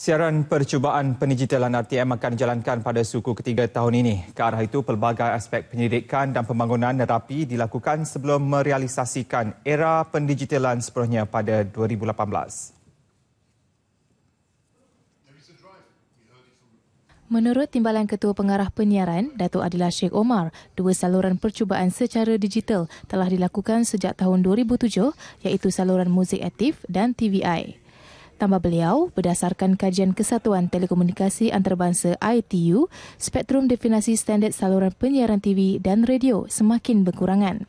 Siaran percubaan pendigitalan RTM akan dijalankan pada suku ketiga tahun ini. Ke arah itu, pelbagai aspek penyelidikan dan pembangunan rapi dilakukan sebelum merealisasikan era pendigitalan sepenuhnya pada 2018. Menurut Timbalan Ketua Pengarah Penyiaran, Datuk Adila Sheikh Omar, dua saluran percubaan secara digital telah dilakukan sejak tahun 2007, iaitu saluran muzik aktif dan TVI. Tambah beliau, berdasarkan kajian Kesatuan Telekomunikasi Antarabangsa ITU, spektrum definasi standar saluran penyiaran TV dan radio semakin berkurangan.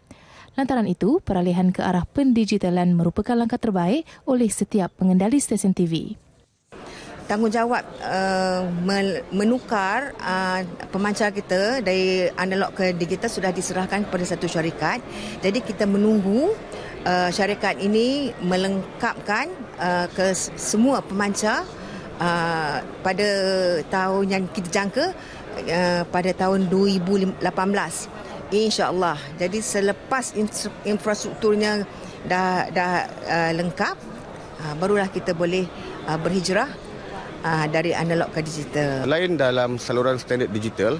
Lantaran itu, peralihan ke arah pendigitalan merupakan langkah terbaik oleh setiap pengendali stesen TV tanggungjawab uh, menukar uh, pemancar kita dari analog ke digital sudah diserahkan kepada satu syarikat. Jadi kita menunggu uh, syarikat ini melengkapkan uh, ke semua pemancar uh, pada tahun yang kita jangka uh, pada tahun 2018. InsyaAllah. Jadi selepas infrastrukturnya dah dah uh, lengkap, uh, barulah kita boleh uh, berhijrah uh, dari analog ke digital. Lain dalam saluran standard digital,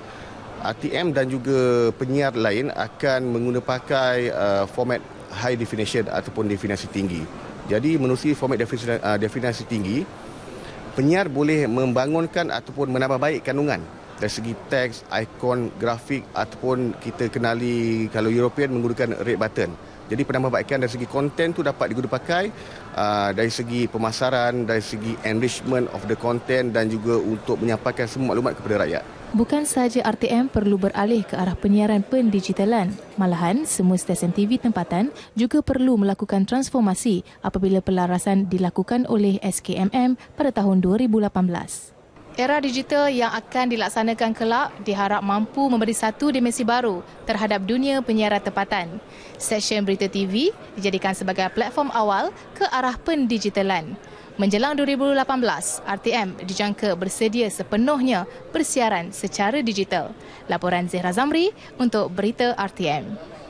ATM dan juga penyiar lain akan menggunakan uh, ah, format high definition ataupun definisi tinggi. Jadi menerusi format definisi, uh, ah, definisi tinggi, penyiar boleh membangunkan ataupun menambah baik kandungan dari segi teks, ikon, grafik ataupun kita kenali kalau European menggunakan red button. Jadi penambahbaikan dari segi konten tu dapat digunakan uh, dari segi pemasaran, dari segi enrichment of the content dan juga untuk menyampaikan semua maklumat kepada rakyat. Bukan sahaja RTM perlu beralih ke arah penyiaran pendigitalan. Malahan, semua stesen TV tempatan juga perlu melakukan transformasi apabila pelarasan dilakukan oleh SKMM pada tahun 2018. Era digital yang akan dilaksanakan kelak diharap mampu memberi satu dimensi baru terhadap dunia penyiaran tempatan. Seksyen berita TV dijadikan sebagai platform awal ke arah pendigitalan. Menjelang 2018, RTM dijangka bersedia sepenuhnya bersiaran secara digital. Laporan Zehra Zamri untuk Berita RTM.